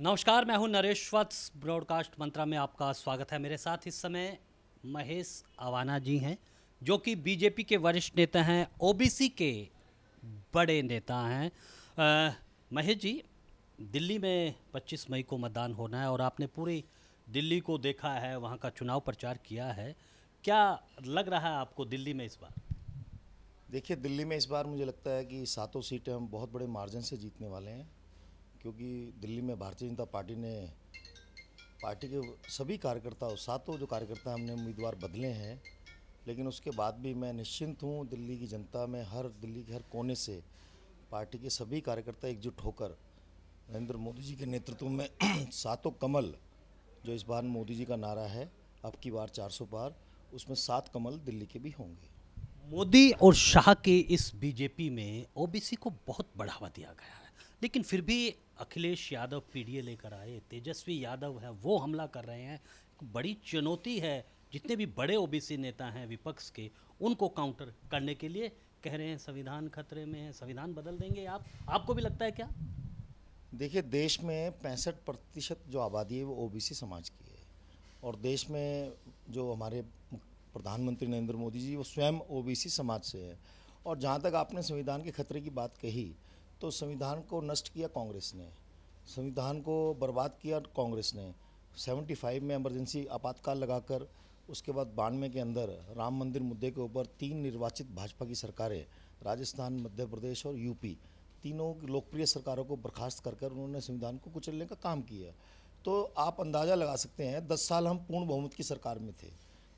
नमस्कार मैं हूं नरेश वत्स ब्रॉडकास्ट मंत्रा में आपका स्वागत है मेरे साथ इस समय महेश आवाना जी हैं जो कि बीजेपी के वरिष्ठ नेता हैं ओबीसी के बड़े नेता हैं महेश जी दिल्ली में 25 मई को मतदान होना है और आपने पूरी दिल्ली को देखा है वहाँ का चुनाव प्रचार किया है क्या लग रहा है आपको दिल्ली में इस बार देखिए दिल्ली में इस बार मुझे लगता है कि सातों सीटें हम बहुत बड़े मार्जिन से जीतने वाले हैं क्योंकि दिल्ली में भारतीय जनता पार्टी ने पार्टी के सभी कार्यकर्ता सातों जो कार्यकर्ता हमने उम्मीदवार बदले हैं लेकिन उसके बाद भी मैं निश्चिंत हूँ दिल्ली की जनता में हर दिल्ली के हर कोने से पार्टी के सभी कार्यकर्ता एकजुट होकर नरेंद्र मोदी जी के नेतृत्व में सातों कमल जो इस बार मोदी जी का नारा है अब की बार 400 पार उसमें सात कमल दिल्ली के भी होंगे मोदी और शाह के इस बीजेपी में ओबीसी को बहुत बढ़ावा दिया गया है लेकिन फिर भी अखिलेश यादव पी लेकर आए तेजस्वी यादव हैं वो हमला कर रहे हैं बड़ी चुनौती है जितने भी बड़े ओबीसी नेता हैं विपक्ष के उनको काउंटर करने के लिए कह रहे हैं संविधान खतरे में है संविधान बदल देंगे आप आपको भी लगता है क्या देखिए देश में पैंसठ प्रतिशत जो आबादी है वो ओबीसी समाज की है और देश में जो हमारे प्रधानमंत्री नरेंद्र मोदी जी वो स्वयं ओबीसी समाज से है और जहाँ तक आपने संविधान के खतरे की बात कही तो संविधान को नष्ट किया कांग्रेस ने संविधान को बर्बाद किया कांग्रेस ने 75 में इमरजेंसी आपातकाल लगाकर उसके बाद बानवे के अंदर राम मंदिर मुद्दे के ऊपर तीन निर्वाचित भाजपा की सरकारें राजस्थान मध्य प्रदेश और यूपी तीनों लोकप्रिय सरकारों को बर्खास्त कर कर उन्होंने संविधान को कुचलने का काम किया तो आप अंदाज़ा लगा सकते हैं दस साल हम पूर्ण बहुमत की सरकार में थे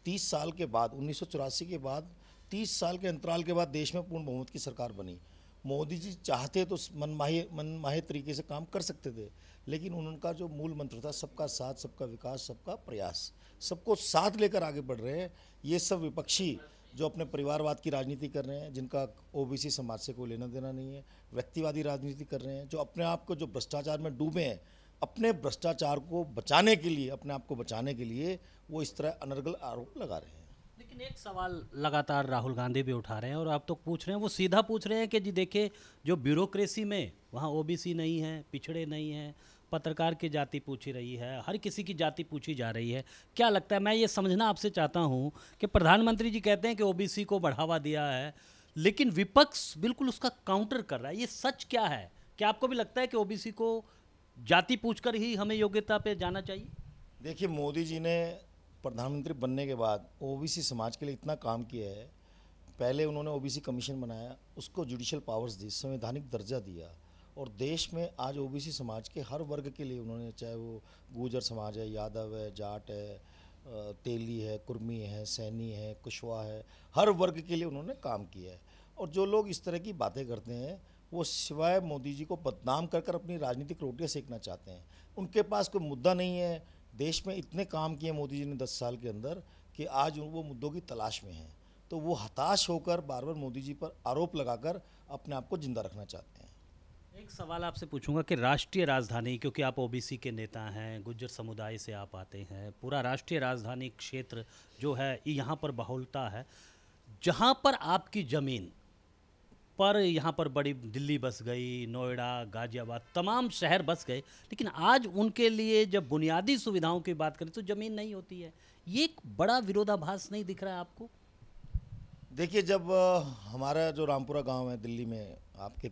तीस साल के बाद उन्नीस के बाद तीस साल के अंतराल के बाद देश में पूर्ण बहुमत की सरकार बनी मोदी जी चाहते तो मनमाही मनमाही तरीके से काम कर सकते थे लेकिन उनका जो मूल मंत्र था सबका साथ सबका विकास सबका प्रयास सबको साथ लेकर आगे बढ़ रहे हैं ये सब विपक्षी जो अपने परिवारवाद की राजनीति कर रहे हैं जिनका ओबीसी समाज से कोई लेना देना नहीं है व्यक्तिवादी राजनीति कर रहे हैं जो अपने आप को जो भ्रष्टाचार में डूबे हैं अपने भ्रष्टाचार को बचाने के लिए अपने आप को बचाने के लिए वो इस तरह अनर्गल आरोप लगा रहे हैं लेकिन एक सवाल लगातार राहुल गांधी भी उठा रहे हैं और आप तो पूछ रहे हैं वो सीधा पूछ रहे हैं कि जी देखिए जो ब्यूरोक्रेसी में वहाँ ओबीसी नहीं है पिछड़े नहीं हैं पत्रकार की जाति पूछी रही है हर किसी की जाति पूछी जा रही है क्या लगता है मैं ये समझना आपसे चाहता हूँ कि प्रधानमंत्री जी कहते हैं कि ओबीसी को बढ़ावा दिया है लेकिन विपक्ष बिल्कुल उसका काउंटर कर रहा है ये सच क्या है क्या आपको भी लगता है कि ओबीसी को जाति पूछकर ही हमें योग्यता पे जाना चाहिए देखिए मोदी जी ने प्रधानमंत्री बनने के बाद ओबीसी समाज के लिए इतना काम किया है पहले उन्होंने ओबीसी कमीशन बनाया उसको जुडिशल पावर्स दी संवैधानिक दर्जा दिया और देश में आज ओबीसी समाज के हर वर्ग के लिए उन्होंने चाहे वो गुजर समाज है यादव है जाट है तेली है कुर्मी है सैनी है कुशवा है हर वर्ग के लिए उन्होंने काम किया है और जो लोग इस तरह की बातें करते हैं वो सिवाय मोदी जी को बदनाम कर कर अपनी राजनीतिक रोटियाँ सेकना चाहते हैं उनके पास कोई मुद्दा नहीं है देश में इतने काम किए मोदी जी ने दस साल के अंदर कि आज वो मुद्दों की तलाश में हैं तो वो हताश होकर बार बार मोदी जी पर आरोप लगाकर अपने आप को जिंदा रखना चाहते हैं एक सवाल आपसे पूछूंगा कि राष्ट्रीय राजधानी क्योंकि आप ओबीसी के नेता हैं गुज्जर समुदाय से आप आते हैं पूरा राष्ट्रीय राजधानी क्षेत्र जो है यहाँ पर बहुलता है जहाँ पर आपकी ज़मीन पर यहाँ पर बड़ी दिल्ली बस गई नोएडा गाजियाबाद तमाम शहर बस गए लेकिन आज उनके लिए जब बुनियादी सुविधाओं की बात करें तो ज़मीन नहीं होती है ये एक बड़ा विरोधाभास नहीं दिख रहा है आपको देखिए जब हमारा जो रामपुरा गांव है दिल्ली में आपके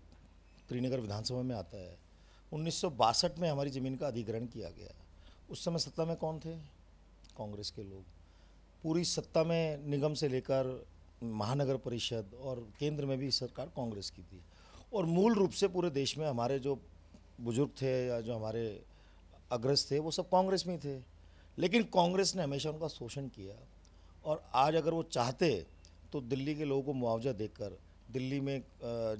त्रिनगर विधानसभा में आता है उन्नीस में हमारी ज़मीन का अधिग्रहण किया गया उस समय सत्ता में कौन थे कांग्रेस के लोग पूरी सत्ता में निगम से लेकर महानगर परिषद और केंद्र में भी सरकार कांग्रेस की थी और मूल रूप से पूरे देश में हमारे जो बुजुर्ग थे या जो हमारे अग्रज थे वो सब कांग्रेस में ही थे लेकिन कांग्रेस ने हमेशा उनका शोषण किया और आज अगर वो चाहते तो दिल्ली के लोगों को मुआवजा देकर दिल्ली में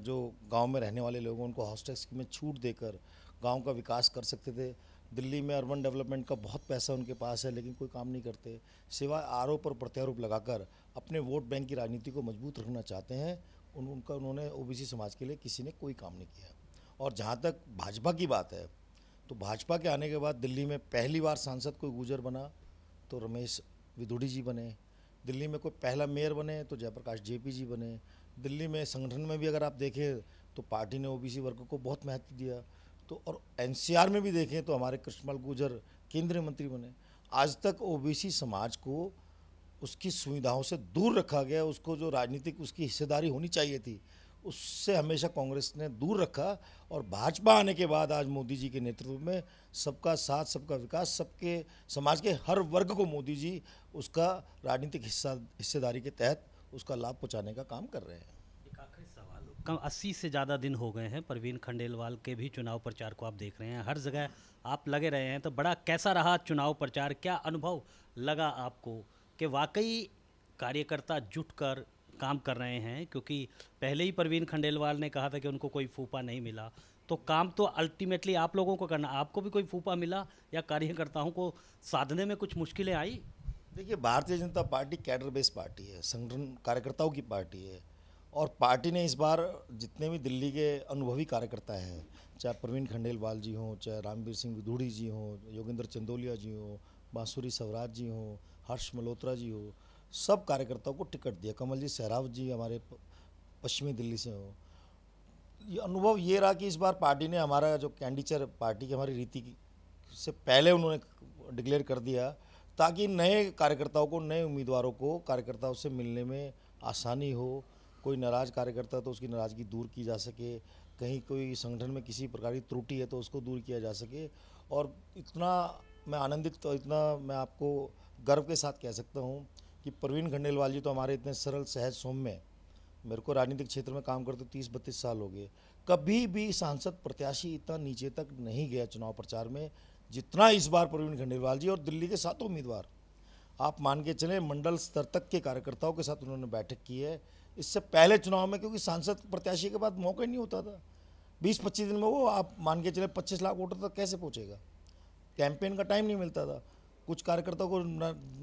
जो गांव में रहने वाले लोगों उनको हॉस्टल स्कीम में छूट देकर गांव का विकास कर सकते थे दिल्ली में अर्बन डेवलपमेंट का बहुत पैसा उनके पास है लेकिन कोई काम नहीं करते सिवाय आरोप और प्रत्यारोप लगाकर अपने वोट बैंक की राजनीति को मजबूत रखना चाहते हैं उन उनका उन्होंने ओबीसी समाज के लिए किसी ने कोई काम नहीं किया और जहाँ तक भाजपा की बात है तो भाजपा के आने के बाद दिल्ली में पहली बार सांसद कोई गुजर बना तो रमेश विदुड़ी जी बने दिल्ली में कोई पहला मेयर बने तो जयप्रकाश जेपी जी बने दिल्ली में संगठन में भी अगर आप देखें तो पार्टी ने ओबीसी वर्ग को बहुत महत्व दिया तो और एनसीआर में भी देखें तो हमारे कृष्णपाल गुजर केंद्रीय मंत्री बने आज तक ओबीसी समाज को उसकी सुविधाओं से दूर रखा गया उसको जो राजनीतिक उसकी हिस्सेदारी होनी चाहिए थी उससे हमेशा कांग्रेस ने दूर रखा और भाजपा आने के बाद आज मोदी जी के नेतृत्व में सबका साथ सबका विकास सबके समाज के हर वर्ग को मोदी जी उसका राजनीतिक हिस्सा हिस्सेदारी के तहत उसका लाभ पहुंचाने का काम कर रहे हैं कम अस्सी से ज़्यादा दिन हो गए हैं प्रवीण खंडेलवाल के भी चुनाव प्रचार को आप देख रहे हैं हर जगह आप लगे रहे हैं तो बड़ा कैसा रहा चुनाव प्रचार क्या अनुभव लगा आपको कि वाकई कार्यकर्ता जुट कर काम कर रहे हैं क्योंकि पहले ही प्रवीण खंडेलवाल ने कहा था कि उनको कोई फूफा नहीं मिला तो काम तो अल्टीमेटली आप लोगों को करना आपको भी कोई फूफा मिला या कार्यकर्ताओं को साधने में कुछ मुश्किलें आई देखिए भारतीय जनता पार्टी कैडर बेस्ड पार्टी है संगठन कार्यकर्ताओं की पार्टी है और पार्टी ने इस बार जितने भी दिल्ली के अनुभवी कार्यकर्ता हैं चाहे प्रवीण खंडेलवाल जी हों चाहे रामवीर सिंह विधूड़ी जी हों योगेंद्र चंदोलिया जी हों बांसुरी सवराज जी हों हर्ष मल्होत्रा जी हो सब कार्यकर्ताओं को टिकट दिया कमल जी सहरावत जी हमारे पश्चिमी दिल्ली से हो ये अनुभव ये रहा कि इस बार पार्टी ने हमारा जो कैंडिचर पार्टी की हमारी रीति से पहले उन्होंने डिक्लेयर कर दिया ताकि नए कार्यकर्ताओं को नए उम्मीदवारों को कार्यकर्ताओं से मिलने में आसानी हो कोई नाराज़ कार्यकर्ता तो उसकी नाराज़गी दूर की जा सके कहीं कोई संगठन में किसी प्रकार की त्रुटि है तो उसको दूर किया जा सके और इतना मैं आनंदित तो इतना मैं आपको गर्व के साथ कह सकता हूँ कि प्रवीण खंडेलवाल जी तो हमारे इतने सरल सहज सौम्य मेरे को राजनीतिक क्षेत्र में काम करते तीस बत्तीस साल हो गए कभी भी सांसद प्रत्याशी इतना नीचे तक नहीं गया चुनाव प्रचार में जितना इस बार प्रवीण खंडेलवाल जी और दिल्ली के सातों उम्मीदवार आप मान के चले मंडल स्तर तक के कार्यकर्ताओं के साथ उन्होंने बैठक की है इससे पहले चुनाव में क्योंकि सांसद प्रत्याशी के बाद मौका ही नहीं होता था बीस पच्चीस दिन में वो आप मान के चले पच्चीस लाख वोटर तक कैसे पहुँचेगा कैंपेन का टाइम नहीं मिलता था कुछ कार्यकर्ताओं को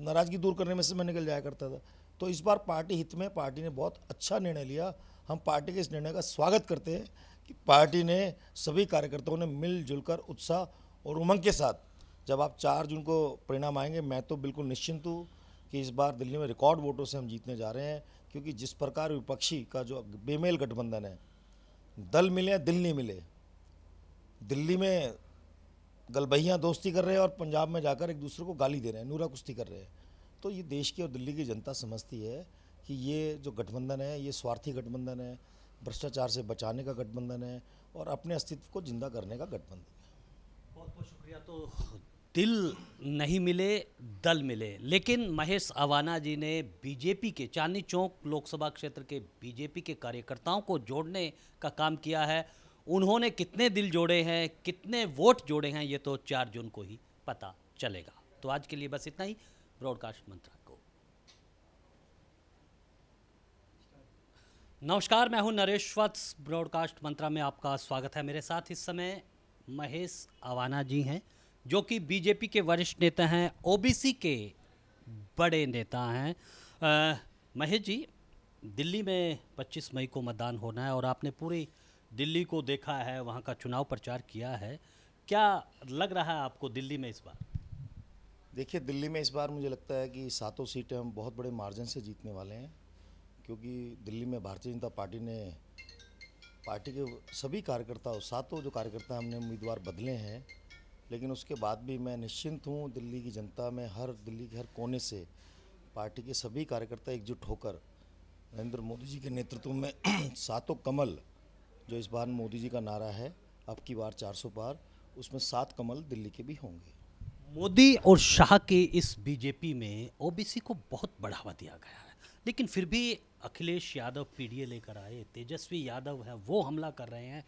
नाराजगी दूर करने में से मैं निकल जाया करता था तो इस बार पार्टी हित में पार्टी ने बहुत अच्छा निर्णय लिया हम पार्टी के इस निर्णय का स्वागत करते हैं कि पार्टी ने सभी कार्यकर्ताओं ने मिलजुल कर उत्साह और उमंग के साथ जब आप चार जून को परिणाम आएंगे मैं तो बिल्कुल निश्चिंत हूँ कि इस बार दिल्ली में रिकॉर्ड वोटों से हम जीतने जा रहे हैं क्योंकि जिस प्रकार विपक्षी का जो बेमेल गठबंधन है दल मिले या दिल नहीं मिले दिल्ली में गलबहियाँ दोस्ती कर रहे हैं और पंजाब में जाकर एक दूसरे को गाली दे रहे हैं नूरा कुश्ती कर रहे हैं तो ये देश की और दिल्ली की जनता समझती है कि ये जो गठबंधन है ये स्वार्थी गठबंधन है भ्रष्टाचार से बचाने का गठबंधन है और अपने अस्तित्व को जिंदा करने का गठबंधन है बहुत बहुत शुक्रिया तो दिल नहीं मिले दल मिले लेकिन महेश अवाना जी ने बीजेपी के चांदनी चौक लोकसभा क्षेत्र के बीजेपी के कार्यकर्ताओं को जोड़ने का काम किया है उन्होंने कितने दिल जोड़े हैं कितने वोट जोड़े हैं ये तो चार जून को ही पता चलेगा तो आज के लिए बस इतना ही ब्रॉडकास्ट मंत्रालय को नमस्कार मैं हूं नरेश वत्स ब्रॉडकास्ट मंत्रा में आपका स्वागत है मेरे साथ इस समय महेश आवाना जी हैं जो कि बीजेपी के वरिष्ठ नेता हैं ओबीसी के बड़े नेता हैं महेश जी दिल्ली में 25 मई को मतदान होना है और आपने पूरी दिल्ली को देखा है वहाँ का चुनाव प्रचार किया है क्या लग रहा है आपको दिल्ली में इस बार देखिए दिल्ली में इस बार मुझे लगता है कि सातों सीटें हम बहुत बड़े मार्जिन से जीतने वाले हैं क्योंकि दिल्ली में भारतीय जनता पार्टी ने पार्टी के सभी कार्यकर्ताओं सातों जो कार्यकर्ता हमने उम्मीदवार बदले हैं लेकिन उसके बाद भी मैं निश्चिंत हूँ दिल्ली की जनता में हर दिल्ली के हर कोने से पार्टी के सभी कार्यकर्ता एकजुट होकर नरेंद्र मोदी जी के नेतृत्व में सातों कमल जो इस बार मोदी जी का नारा है अब की बार 400 पार उसमें सात कमल दिल्ली के भी होंगे मोदी और शाह के इस बीजेपी में ओबीसी को बहुत बढ़ावा दिया गया है लेकिन फिर भी अखिलेश यादव पीडीए लेकर आए तेजस्वी यादव हैं वो हमला कर रहे हैं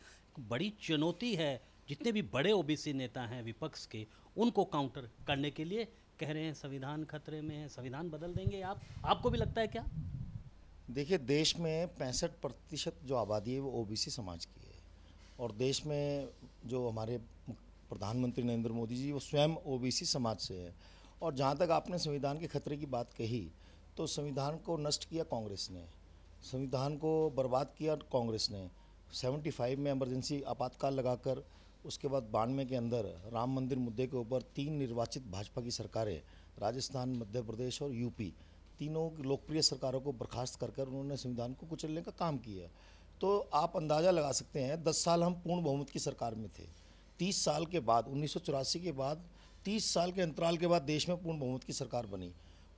बड़ी चुनौती है जितने भी बड़े ओबीसी नेता हैं विपक्ष के उनको काउंटर करने के लिए कह रहे हैं संविधान खतरे में है संविधान बदल देंगे आप आपको भी लगता है क्या देखिए देश में पैंसठ प्रतिशत जो आबादी है वो ओबीसी समाज की है और देश में जो हमारे प्रधानमंत्री नरेंद्र मोदी जी वो स्वयं ओबीसी समाज से है और जहाँ तक आपने संविधान के खतरे की बात कही तो संविधान को नष्ट किया कांग्रेस ने संविधान को बर्बाद किया कांग्रेस ने 75 में इमरजेंसी आपातकाल लगाकर उसके बाद बानवे के अंदर राम मंदिर मुद्दे के ऊपर तीन निर्वाचित भाजपा की सरकारें राजस्थान मध्य प्रदेश और यूपी तीनों लोकप्रिय सरकारों को बर्खास्त कर कर उन्होंने संविधान को कुचलने का काम किया तो आप अंदाज़ा लगा सकते हैं दस साल हम पूर्ण बहुमत की सरकार में थे तीस साल के बाद उन्नीस के बाद तीस साल के अंतराल के बाद देश में पूर्ण बहुमत की सरकार बनी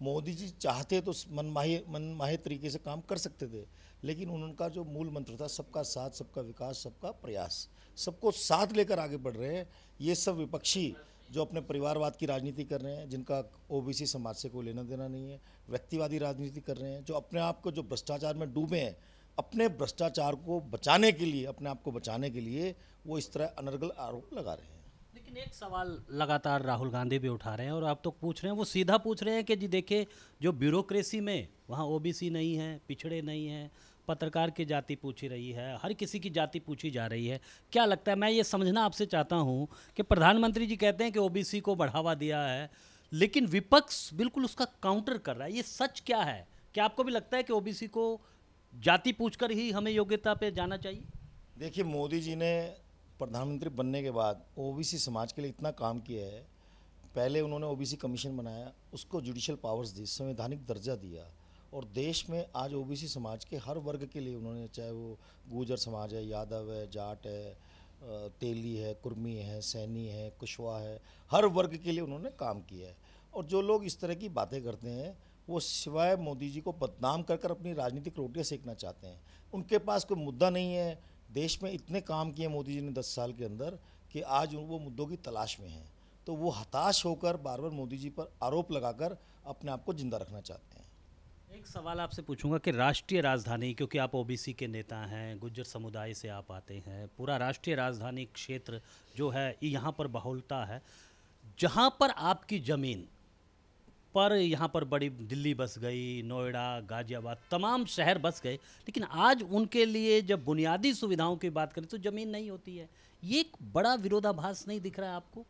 मोदी जी चाहते तो मनमाही मनमाहे तरीके से काम कर सकते थे लेकिन उनका जो मूल मंत्र था सबका साथ सबका विकास सबका प्रयास सबको साथ लेकर आगे बढ़ रहे हैं ये सब विपक्षी जो अपने परिवारवाद की राजनीति कर रहे हैं जिनका ओबीसी समाज से कोई लेना देना नहीं है व्यक्तिवादी राजनीति कर रहे हैं जो अपने आप को जो भ्रष्टाचार में डूबे हैं अपने भ्रष्टाचार को बचाने के लिए अपने आप को बचाने के लिए वो इस तरह अनर्गल आरोप लगा रहे हैं लेकिन एक सवाल लगातार राहुल गांधी भी उठा रहे हैं और आप तो पूछ रहे हैं वो सीधा पूछ रहे हैं कि जी देखिए जो ब्यूरोक्रेसी में वहाँ ओबीसी नहीं है पिछड़े नहीं हैं पत्रकार की जाति पूछी रही है हर किसी की जाति पूछी जा रही है क्या लगता है मैं ये समझना आपसे चाहता हूँ कि प्रधानमंत्री जी कहते हैं कि ओबीसी को बढ़ावा दिया है लेकिन विपक्ष बिल्कुल उसका काउंटर कर रहा है ये सच क्या है क्या आपको भी लगता है कि ओबीसी को जाति पूछकर ही हमें योग्यता पे जाना चाहिए देखिए मोदी जी ने प्रधानमंत्री बनने के बाद ओबीसी समाज के लिए इतना काम किया है पहले उन्होंने ओबीसी कमीशन बनाया उसको जुडिशल पावर्स दी संवैधानिक दर्जा दिया और देश में आज ओबीसी समाज के हर वर्ग के लिए उन्होंने चाहे वो गुजर समाज है यादव है जाट है तेली है कुर्मी है सैनी है कुशवा है हर वर्ग के लिए उन्होंने काम किया है और जो लोग इस तरह की बातें करते हैं वो सिवाय मोदी जी को बदनाम कर कर अपनी राजनीतिक रोटियाँ सेकना चाहते हैं उनके पास कोई मुद्दा नहीं है देश में इतने काम किए मोदी जी ने दस साल के अंदर कि आज वो मुद्दों की तलाश में हैं तो वो हताश होकर बार बार मोदी जी पर आरोप लगाकर अपने आप को जिंदा रखना चाहते हैं एक सवाल आपसे पूछूंगा कि राष्ट्रीय राजधानी क्योंकि आप ओबीसी के नेता हैं गुज्जर समुदाय से आप आते हैं पूरा राष्ट्रीय राजधानी क्षेत्र जो है यहाँ पर बहुलता है जहाँ पर आपकी ज़मीन पर यहाँ पर बड़ी दिल्ली बस गई नोएडा गाजियाबाद तमाम शहर बस गए लेकिन आज उनके लिए जब बुनियादी सुविधाओं की बात करें तो ज़मीन नहीं होती है ये एक बड़ा विरोधाभास नहीं दिख रहा है आपको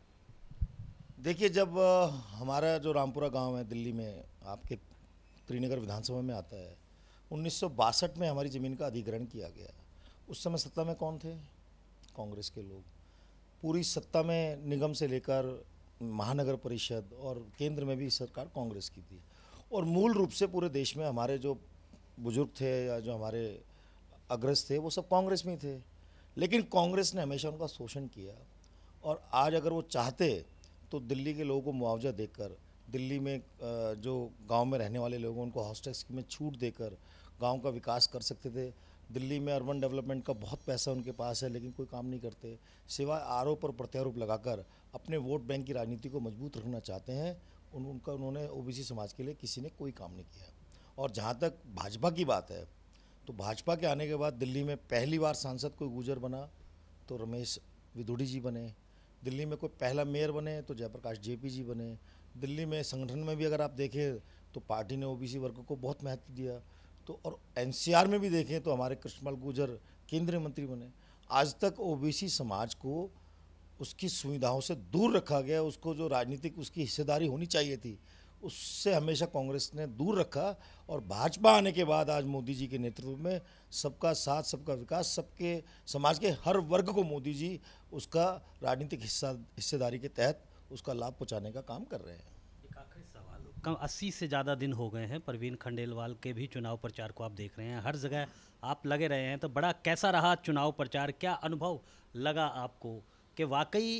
देखिए जब हमारा जो रामपुरा गांव है दिल्ली में आपके त्रिनगर विधानसभा में आता है उन्नीस में हमारी ज़मीन का अधिग्रहण किया गया उस समय सत्ता में कौन थे कांग्रेस के लोग पूरी सत्ता में निगम से लेकर महानगर परिषद और केंद्र में भी सरकार कांग्रेस की थी और मूल रूप से पूरे देश में हमारे जो बुजुर्ग थे या जो हमारे अग्रज थे वो सब कांग्रेस में ही थे लेकिन कांग्रेस ने हमेशा उनका शोषण किया और आज अगर वो चाहते तो दिल्ली के लोगों को मुआवजा देकर दिल्ली में जो गांव में रहने वाले लोग उनको हॉस्टल स्कीम में छूट देकर गांव का विकास कर सकते थे दिल्ली में अर्बन डेवलपमेंट का बहुत पैसा उनके पास है लेकिन कोई काम नहीं करते सिवाय आरोप और प्रत्यारोप लगाकर अपने वोट बैंक की राजनीति को मजबूत रखना चाहते हैं उन उनका उन्होंने ओबीसी समाज के लिए किसी ने कोई काम नहीं किया और जहाँ तक भाजपा की बात है तो भाजपा के आने के बाद दिल्ली में पहली बार सांसद कोई गुजर बना तो रमेश विदुड़ी जी बने दिल्ली में कोई पहला मेयर बने तो जयप्रकाश जेपी जी बने दिल्ली में संगठन में भी अगर आप देखें तो पार्टी ने ओबीसी वर्ग को बहुत महत्व दिया तो और एनसीआर में भी देखें तो हमारे कृष्णपाल गुर्जर केंद्रीय मंत्री बने आज तक ओबीसी समाज को उसकी सुविधाओं से दूर रखा गया उसको जो राजनीतिक उसकी हिस्सेदारी होनी चाहिए थी उससे हमेशा कांग्रेस ने दूर रखा और भाजपा आने के बाद आज मोदी जी के नेतृत्व में सबका साथ सबका विकास सबके समाज के हर वर्ग को मोदी जी उसका राजनीतिक हिस्सा हिस्सेदारी के तहत उसका लाभ पहुँचाने का काम कर रहे हैं आखिरी सवाल कम अस्सी से ज़्यादा दिन हो गए हैं प्रवीण खंडेलवाल के भी चुनाव प्रचार को आप देख रहे हैं हर जगह आप लगे रहे हैं तो बड़ा कैसा रहा चुनाव प्रचार क्या अनुभव लगा आपको कि वाकई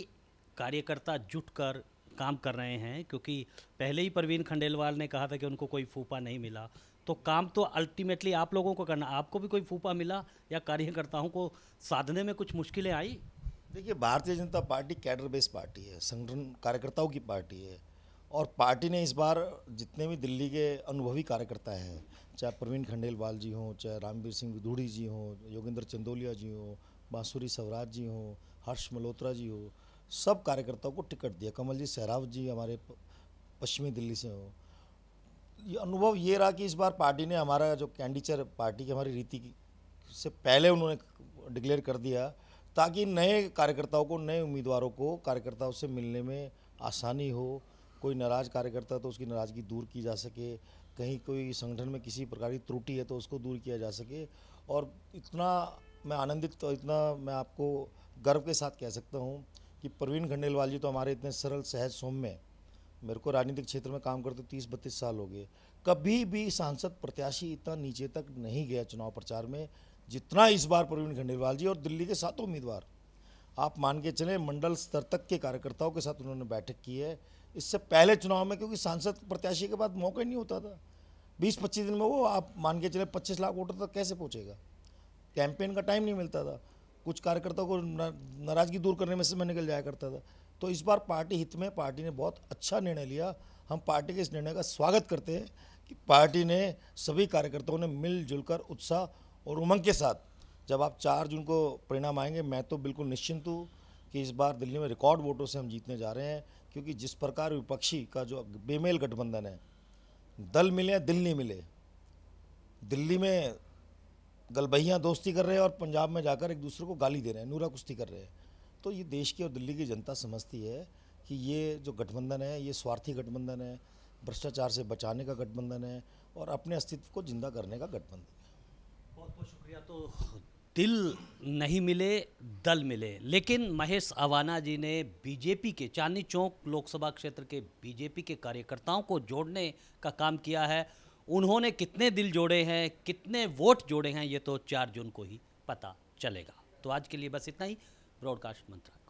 कार्यकर्ता जुट कर काम कर रहे हैं क्योंकि पहले ही प्रवीण खंडेलवाल ने कहा था कि उनको कोई फूफा नहीं मिला तो काम तो अल्टीमेटली आप लोगों को करना आपको भी कोई फूफा मिला या कार्यकर्ताओं को साधने में कुछ मुश्किलें आई देखिए भारतीय जनता पार्टी कैडर बेस पार्टी है संगठन कार्यकर्ताओं की पार्टी है और पार्टी ने इस बार जितने भी दिल्ली के अनुभवी कार्यकर्ता हैं चाहे प्रवीण खंडेलवाल जी हों चाहे रामवीर सिंह विदूड़ी जी हों योगेंद्र चंदोलिया जी हों बांसुरी सवराज जी हों हर्ष मल्होत्रा जी हों सब कार्यकर्ताओं को टिकट दिया कमल जी सहराव जी हमारे पश्चिमी दिल्ली से हों ये अनुभव ये रहा कि इस बार पार्टी ने हमारा जो कैंडिचर पार्टी की हमारी रीति से पहले उन्होंने डिक्लेयर कर दिया ताकि नए कार्यकर्ताओं को नए उम्मीदवारों को कार्यकर्ताओं से मिलने में आसानी हो कोई नाराज़ कार्यकर्ता तो उसकी नाराज़गी दूर की जा सके कहीं कोई संगठन में किसी प्रकार की त्रुटि है तो उसको दूर किया जा सके और इतना मैं आनंदित और इतना मैं आपको गर्व के साथ कह सकता हूँ कि प्रवीण खंडेलवाल जी तो हमारे इतने सरल सहज सौम्य मेरे को राजनीतिक क्षेत्र में काम करते तीस बत्तीस साल हो गए कभी भी सांसद प्रत्याशी इतना नीचे तक नहीं गया चुनाव प्रचार में जितना इस बार प्रवीण खंडेलवाल जी और दिल्ली के सातों उम्मीदवार आप मान के चले मंडल स्तर तक के कार्यकर्ताओं के साथ उन्होंने बैठक की है इससे पहले चुनाव में क्योंकि सांसद प्रत्याशी के बाद मौका ही नहीं होता था बीस पच्चीस दिन में वो आप मान के चले पच्चीस लाख वोटर तक कैसे पहुँचेगा कैंपेन का टाइम नहीं मिलता था कुछ कार्यकर्ताओं को नाराजगी दूर करने में से मैं निकल जाया करता था तो इस बार पार्टी हित में पार्टी ने बहुत अच्छा निर्णय लिया हम पार्टी के इस निर्णय का स्वागत करते हैं कि पार्टी ने सभी कार्यकर्ताओं ने मिलजुल कर उत्साह और उमंग के साथ जब आप चार जून को परिणाम आएंगे मैं तो बिल्कुल निश्चिंत हूँ कि इस बार दिल्ली में रिकॉर्ड वोटों से हम जीतने जा रहे हैं क्योंकि जिस प्रकार विपक्षी का जो बेमेल गठबंधन है दल मिले दिल नहीं मिले दिल्ली में गलबहियाँ दोस्ती कर रहे हैं और पंजाब में जाकर एक दूसरे को गाली दे रहे हैं नूरा कुश्ती कर रहे हैं तो ये देश की और दिल्ली की जनता समझती है कि ये जो गठबंधन है ये स्वार्थी गठबंधन है भ्रष्टाचार से बचाने का गठबंधन है और अपने अस्तित्व को जिंदा करने का गठबंधन तो दिल नहीं मिले दल मिले लेकिन महेश अवाना जी ने बीजेपी के चांदनी चौक लोकसभा क्षेत्र के बीजेपी के कार्यकर्ताओं को जोड़ने का काम किया है उन्होंने कितने दिल जोड़े हैं कितने वोट जोड़े हैं ये तो चार जून को ही पता चलेगा तो आज के लिए बस इतना ही ब्रॉडकास्ट मंत्रालय